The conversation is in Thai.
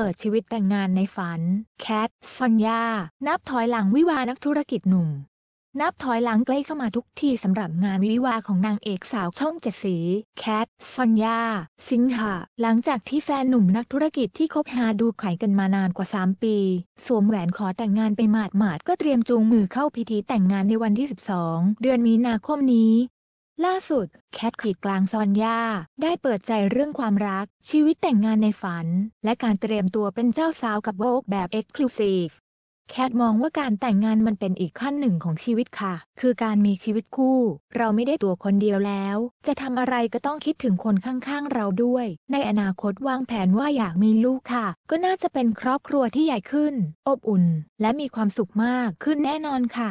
เปิดชีวิตแต่งงานในฝัน แคทซอนยานับถอยหลังวิวานักธุรกิจหนุ่ม นับถอยหลังใกล้เข้ามาทุกทีสำหรับงานวิวาของนางเอกสาวช่องเจ็ดสีแคทซอนยาสิงหาหลังจากที่แฟนหนุ่มนักธุรกิจที่คบหาดูไขกันมานานกว่า 3 ปี สวมแหวนขอแต่งงานไปหมาดๆก็เตรียมจูงมือเข้าพิธีแต่งงานในวันที่ 12 เดือนมีนาคมนี้ล่าสุด แคทขีดกลางซอนยาได้เปิดใจเรื่องความรัก ชีวิตแต่งงานในฝัน และการเตรียมตัวเป็นเจ้าสาวกับโบกแบบเอ็กซ์คลูซีฟแคทมองว่าการแต่งงานมันเป็นอีกขั้นหนึ่งของชีวิตค่ะ คือการมีชีวิตคู่ เราไม่ได้ตัวคนเดียวแล้ว จะทำอะไรก็ต้องคิดถึงคนข้างๆเราด้วย ในอนาคตวางแผนว่าอยากมีลูกค่ะ ก็น่าจะเป็นครอบครัวที่ใหญ่ขึ้น อบอุ่นและมีความสุขมากขึ้นแน่นอนค่ะ